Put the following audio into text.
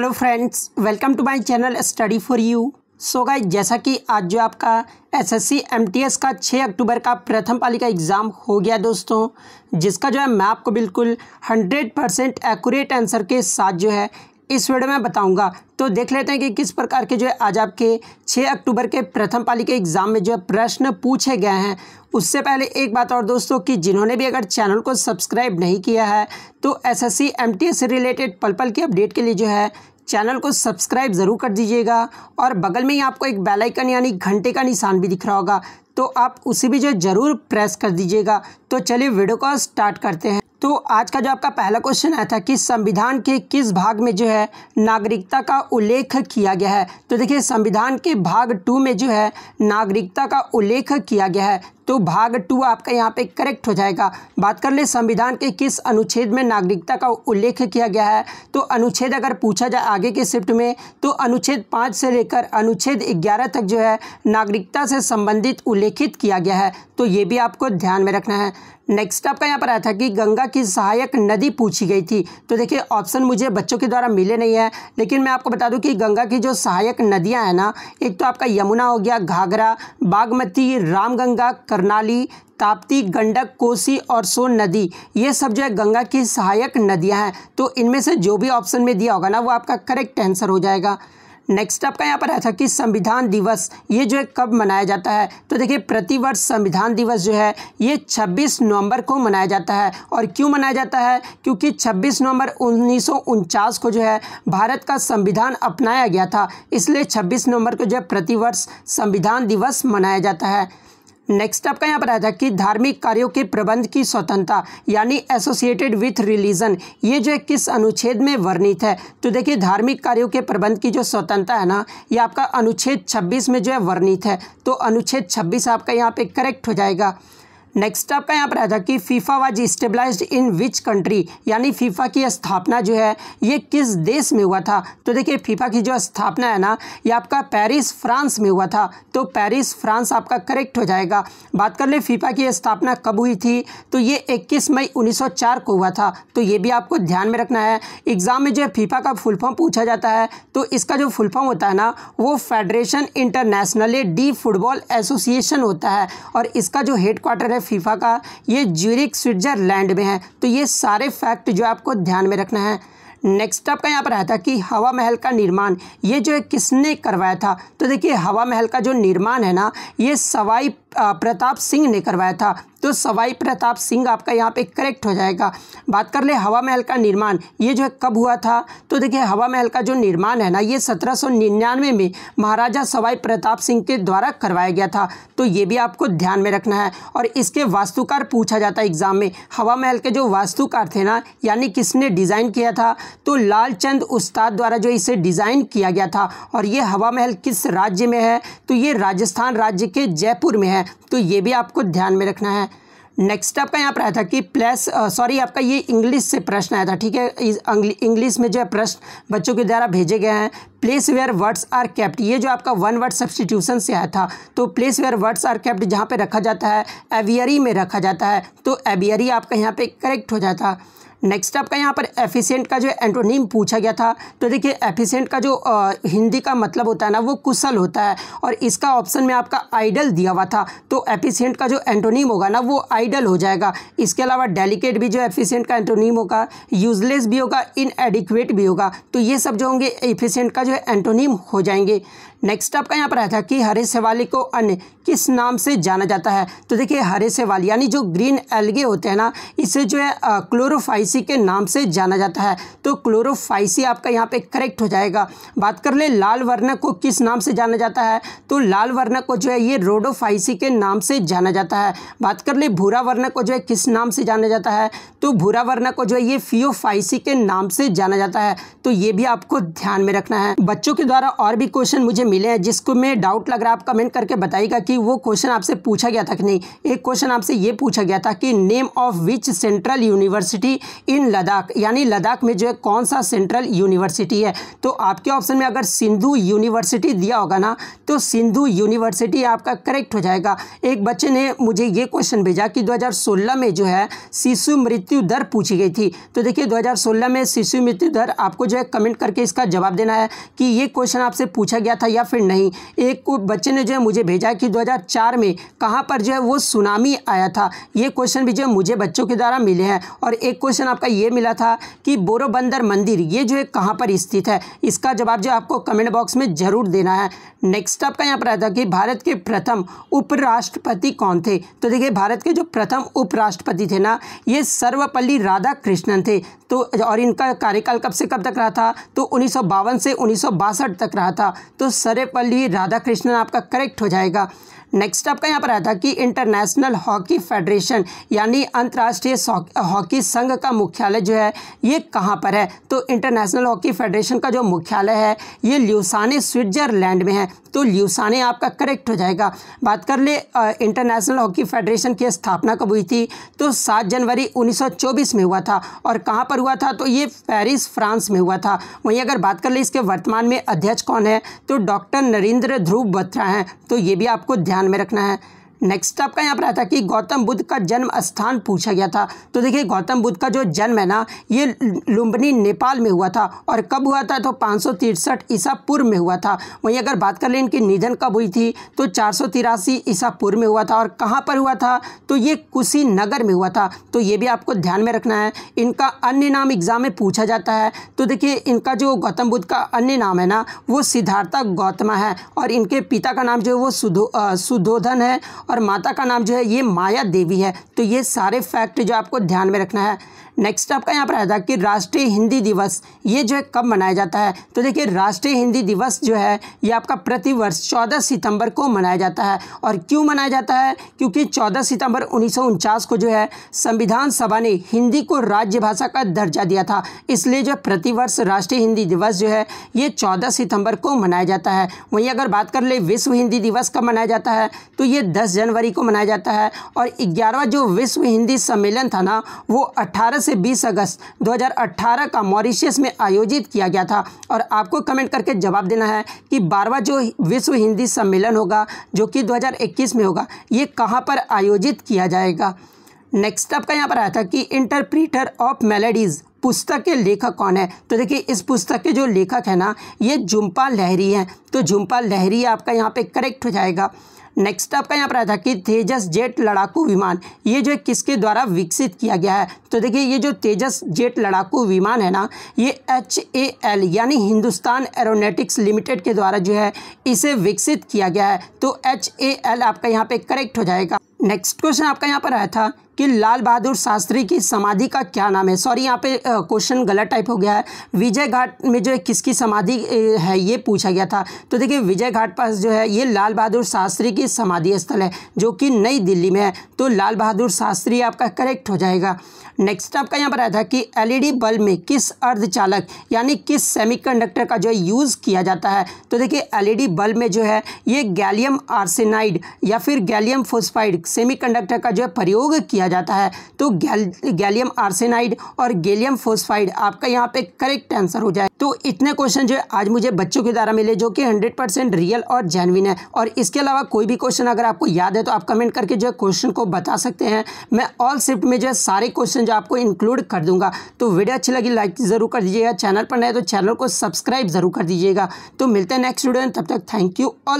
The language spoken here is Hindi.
hello friends welcome to my channel study for you so guys जैसा कि आज जो आपका एसएससी एमटीएस का 6 अक्टूबर का प्रथम पाली का एग्ज़ाम हो गया दोस्तों जिसका जो है मैं आपको बिल्कुल 100 परसेंट एक्यूरेट आंसर के साथ जो है इस वीडियो में बताऊंगा तो देख लेते हैं कि किस प्रकार के जो है आज आपके 6 अक्टूबर के प्रथम पाली के एग्ज़ाम में जो है प्रश्न पूछे गए हैं उससे पहले एक बात और दोस्तों कि जिन्होंने भी अगर चैनल को सब्सक्राइब नहीं किया है तो एसएससी एमटीएस से रिलेटेड पल पल की अपडेट के लिए जो है चैनल को सब्सक्राइब ज़रूर कर दीजिएगा और बगल में ही आपको एक बेल आइकन यानी घंटे का निशान भी दिख रहा होगा तो आप उसे भी जो ज़रूर प्रेस कर दीजिएगा तो चलिए वीडियो को स्टार्ट करते हैं तो आज का जो आपका पहला क्वेश्चन आया था कि संविधान के किस भाग में जो है नागरिकता का उल्लेख किया गया है तो देखिए संविधान के भाग टू में जो है नागरिकता का उल्लेख किया गया है तो भाग टू आपका यहाँ पे करेक्ट हो जाएगा बात कर ले संविधान के किस अनुच्छेद में नागरिकता का उल्लेख किया गया है तो अनुच्छेद अगर पूछा जाए आगे के शिफ्ट में तो अनुच्छेद पाँच से लेकर अनुच्छेद ग्यारह तक जो है नागरिकता से संबंधित उल्लेखित किया गया है तो ये भी आपको ध्यान में रखना है नेक्स्ट आपका यहाँ पर आया था कि गंगा की सहायक नदी पूछी गई थी तो देखिए ऑप्शन मुझे बच्चों के द्वारा मिले नहीं है लेकिन मैं आपको बता दूं कि गंगा की जो सहायक नदियाँ हैं ना एक तो आपका यमुना हो गया घाघरा बागमती रामगंगा कर्नाली ताप्ती गंडक कोसी और सोन नदी ये सब जो है गंगा की सहायक नदियां हैं तो इनमें से जो भी ऑप्शन में दिया होगा ना वो आपका करेक्ट आंसर हो जाएगा नेक्स्ट आपका यहाँ पर ऐसा था कि संविधान दिवस ये जो है कब मनाया जाता है तो देखिए प्रतिवर्ष संविधान दिवस जो है ये 26 नवंबर को मनाया जाता है और क्यों मनाया जाता है क्योंकि 26 नवंबर उन्नीस को जो है भारत का संविधान अपनाया गया था इसलिए 26 नवंबर को जो है प्रतिवर्ष संविधान दिवस मनाया जाता है नेक्स्ट आपका यहाँ पर आया था कि धार्मिक कार्यों के प्रबंध की स्वतंत्रता यानी एसोसिएटेड विथ रिलीजन ये जो है किस अनुच्छेद में वर्णित है तो देखिए धार्मिक कार्यों के प्रबंध की जो स्वतंत्रता है ना ये आपका अनुच्छेद छब्बीस में जो है वर्णित है तो अनुच्छेद छब्बीस आपका यहाँ पे करेक्ट हो जाएगा नेक्स्ट आपका यहाँ पर आ जाए कि FIFA was stabilise in which country यानी फीफा की स्थापना जो है ये किस देश में हुआ था तो देखिए फीफा की जो स्थापना है ना ये आपका पेरिस फ्रांस में हुआ था तो पेरिस फ्रांस आपका करेक्ट हो जाएगा बात कर ले फीफा की स्थापना कब हुई थी तो ये 21 मई 1904 को हुआ था तो ये भी आपको ध्यान में रखना है एग्जाम में जो है फीफा का फुल फॉर्म पूछा जाता है तो इसका जो फुल फॉर्म होता है ना वो federation international de football association होता है और इसका जो हेड क्वार्टर है है फीफा का ये ज्यूरिक स्विट्ज़रलैंड में है तो ये सारे फैक्ट जो आपको ध्यान में रखना है नेक्स्ट आपका यहाँ पर आया था कि हवा महल का निर्माण ये जो है किसने करवाया था तो देखिए हवा महल का जो निर्माण है ना ये सवाई प्रताप सिंह ने करवाया था तो सवाई प्रताप सिंह आपका यहाँ पे करेक्ट हो जाएगा बात कर ले हवा महल का निर्माण ये जो है कब हुआ था तो देखिए हवा महल का जो निर्माण है ना ये सत्रह में महाराजा सवाई प्रताप सिंह के द्वारा करवाया गया था तो ये भी आपको ध्यान में रखना है और इसके वास्तुकार पूछा जाता है एग्जाम में हवा महल के जो वास्तुकार थे ना यानी किसने डिज़ाइन किया था तो लालचंद उस्ताद द्वारा जो इसे डिज़ाइन किया गया था और ये हवा महल किस राज्य में है तो ये राजस्थान राज्य के जयपुर में है तो ये भी आपको ध्यान में रखना है नेक्स्ट आपका यहाँ पर आया था कि प्लस सॉरी आपका ये इंग्लिश से प्रश्न आया था ठीक है इंग्लिश में जो है प्रश्न बच्चों के द्वारा भेजे गए हैं place where words are kept ये जो आपका वन वर्ड सब्सटीट्यूशन से आया था तो place where words are kept जहाँ पे रखा जाता है एवियरी में रखा जाता है तो एवियरी आपका यहाँ पे करेक्ट हो जाता है नेक्स्ट आपका यहाँ पर एफिशिएंट का जो एंटोनीम पूछा गया था तो देखिए एफिशिएंट का जो आ, हिंदी का मतलब होता है ना वो कुशल होता है और इसका ऑप्शन में आपका आइडल दिया हुआ था तो एफिशिएंट का जो एंटोनीम होगा ना वो आइडल हो जाएगा इसके अलावा डेलिकेट भी जो एफिशिएंट का एंटोनीम होगा यूजलेस भी होगा इन भी होगा तो ये सब जो होंगे एफिशियंट का जो है एंटोनीम हो जाएंगे नेक्स्ट आपका यहाँ पर आया था कि हरे सेवाली को अन्य किस नाम से जाना जाता है तो देखिए हरे सेवाली यानी जो ग्रीन एल्गे होते हैं ना इसे जो है क्लोरोफाइसी के नाम से जाना जाता है तो क्लोरोफाइसी आपका यहाँ पे करेक्ट हो जाएगा बात कर ले लाल वर्णक को किस नाम से जाना जाता है तो लाल वर्णक को जो है ये रोडोफाइसी के नाम से जाना जाता है बात कर ले भूरा वर्णक को जो है किस नाम से जाना जाता है तो भूरा वर्णक को जो है ये फियोफाइसी के नाम से जाना जाता है तो ये भी आपको ध्यान में रखना है बच्चों के द्वारा और भी क्वेश्चन मुझे मिले हैं जिसको मैं डाउट लग रहा है आप कमेंट करके बताइएगा कि वो क्वेश्चन आपसे पूछा गया था कि नहीं एक क्वेश्चन आपसे ये पूछा गया था कि name of which central university in Ladakh यानी लद्दाख में जो है कौन सा सेंट्रल यूनिवर्सिटी है तो आपके ऑप्शन में अगर सिंधु यूनिवर्सिटी दिया होगा ना तो सिंधु यूनिवर्सिटी आपका करेक्ट हो जाएगा एक बच्चे ने मुझे ये क्वेश्चन भेजा कि दो में जो है शिशु मृत्यु दर पूछी गई थी तो देखिए दो में शिशु मृत्यु दर आपको जो है कमेंट करके इसका जवाब देना है कि ये क्वेश्चन आपसे पूछा गया था या या फिर नहीं एक बच्चे ने जो है मुझे भेजा कि 2004 में कहाँ पर जो है वो सुनामी आया था ये क्वेश्चन भी जो है मुझे बच्चों के द्वारा मिले हैं और एक क्वेश्चन आपका ये मिला था कि बोरोबंदर मंदिर ये जो है कहाँ पर स्थित है इसका जवाब जो आपको कमेंट बॉक्स में ज़रूर देना है नेक्स्ट आपका यहाँ पर आया था कि भारत के प्रथम उपराष्ट्रपति कौन थे तो देखिए भारत के जो प्रथम उपराष्ट्रपति थे ना ये सर्वपल्ली राधा कृष्णन थे तो और इनका कार्यकाल कब से कब तक रहा था तो उन्नीस से उन्नीस तक रहा था तो सर सर्वपल्ली राधाकृष्णन आपका करेक्ट हो जाएगा नेक्स्ट आपका यहाँ पर आया था कि इंटरनेशनल हॉकी फेडरेशन यानी अंतर्राष्ट्रीय हॉकी संघ का मुख्यालय जो है ये कहाँ पर है तो इंटरनेशनल हॉकी फेडरेशन का जो मुख्यालय है ये ल्यूसाने स्विट्जरलैंड में है तो ल्यूसाने आपका करेक्ट हो जाएगा बात कर ले इंटरनेशनल हॉकी फेडरेशन की स्थापना कब हुई थी तो सात जनवरी उन्नीस में हुआ था और कहाँ पर हुआ था तो ये पेरिस फ्रांस में हुआ था वहीं अगर बात कर ले इसके वर्तमान में अध्यक्ष कौन है तो डॉक्टर नरेंद्र ध्रुव बत्रा हैं तो ये भी आपको ध्यान ध्यान में रखना है नेक्स्ट आपका यहाँ पर आता है कि गौतम बुद्ध का जन्म स्थान पूछा गया था तो देखिए गौतम बुद्ध का जो जन्म है ना ये लुम्बनी नेपाल में हुआ था और कब हुआ था तो पाँच सौ तिरसठ ईसा पूर्व में हुआ था वहीं अगर बात कर लें इनकी निधन कब हुई थी तो चार सौ तिरासी ईसा पूर्व में हुआ था और कहाँ पर हुआ था तो ये कुशीनगर में हुआ था तो ये भी आपको ध्यान में रखना है इनका अन्य नाम एग्जाम में पूछा जाता है तो देखिए इनका जो गौतम बुद्ध का अन्य नाम है ना वो सिद्धार्था गौतमा है और इनके पिता का नाम जो है वो सुधो सुधोधन है और माता का नाम जो है ये माया देवी है तो ये सारे फैक्ट जो आपको ध्यान में रखना है नेक्स्ट आपका यहाँ पर आया था कि राष्ट्रीय हिंदी दिवस ये जो है कब मनाया जाता है तो देखिए राष्ट्रीय हिंदी दिवस जो है ये आपका प्रतिवर्ष चौदह सितंबर को मनाया जाता है और क्यों मनाया जाता है क्योंकि चौदह सितंबर उन्नीस को जो है संविधान सभा ने हिंदी को राज्य भाषा का दर्जा दिया था इसलिए जो प्रतिवर्ष राष्ट्रीय हिंदी दिवस जो है ये चौदह सितंबर को मनाया जाता है वहीं अगर बात कर ले विश्व हिंदी दिवस कब मनाया जाता है तो ये दस जनवरी को मनाया जाता है और ग्यारहवा जो विश्व हिंदी सम्मेलन था ना वो अट्ठारह से 20 अगस्त 2018 का मॉरिशियस में आयोजित किया गया था और आपको कमेंट करके जवाब देना है कि बारवा जो विश्व हिंदी सम्मेलन होगा जो कि 2021 में होगा ये कहाँ पर आयोजित किया जाएगा नेक्स्ट आपका यहाँ पर आया था कि इंटरप्रीटर ऑफ मेलेडीज़ पुस्तक के लेखक कौन है तो देखिए इस पुस्तक के जो लेखक है ना ये झुम्पा लहरी हैं तो झुम्पा लहरी आपका यहाँ पे करेक्ट हो जाएगा नेक्स्ट आपका यहाँ पर आया था कि तेजस जेट लड़ाकू विमान ये जो है किसके द्वारा विकसित किया गया है तो देखिए ये जो तेजस जेट लड़ाकू विमान है ना ये एच ए एल यानी हिंदुस्तान एरोनेटिक्स लिमिटेड के द्वारा जो है इसे विकसित किया गया है तो एच ए एल आपका यहाँ पे करेक्ट हो जाएगा नेक्स्ट क्वेश्चन आपका यहाँ पर आया था कि लाल बहादुर शास्त्री की समाधि का क्या नाम है सॉरी यहाँ पे क्वेश्चन गलत टाइप हो गया है विजय घाट में जो है किसकी समाधि है ये पूछा गया था तो देखिए विजय घाट पास जो है ये लाल बहादुर शास्त्री की समाधि स्थल है जो कि नई दिल्ली में है तो लाल बहादुर शास्त्री आपका करेक्ट हो जाएगा नेक्स्ट आपका यहाँ पर आया था कि एल e बल्ब में किस अर्धचालक यानी किस सेमी का जो है यूज़ किया जाता है तो देखिए एल e बल्ब में जो है ये गैलियम आर्सेनाइड या फिर गैलियम फोस्फाइड सेमीकंडक्टर का जो है प्रयोग किया जाता है तो गैलियम आर्सेनाइड और गैलियम फोस्फाइड आपका यहाँ पे करेक्ट आंसर हो जाए तो इतने क्वेश्चन जो है आज मुझे बच्चों के द्वारा मिले जो कि हंड्रेड परसेंट रियल और जेनविन है और इसके अलावा कोई भी क्वेश्चन अगर आपको याद है तो आप कमेंट करके जो है क्वेश्चन को बता सकते हैं मैं ऑल शिफ्ट में जो है सारे क्वेश्चन जो आपको इंक्लूड कर दूंगा तो वीडियो अच्छी लगी लाइक ज़रूर कर दीजिएगा चैनल पर नए तो चैनल को सब्सक्राइब ज़रूर कर दीजिएगा तो मिलते हैं नेक्स्ट वीडियो में तब तक थैंक यू ऑल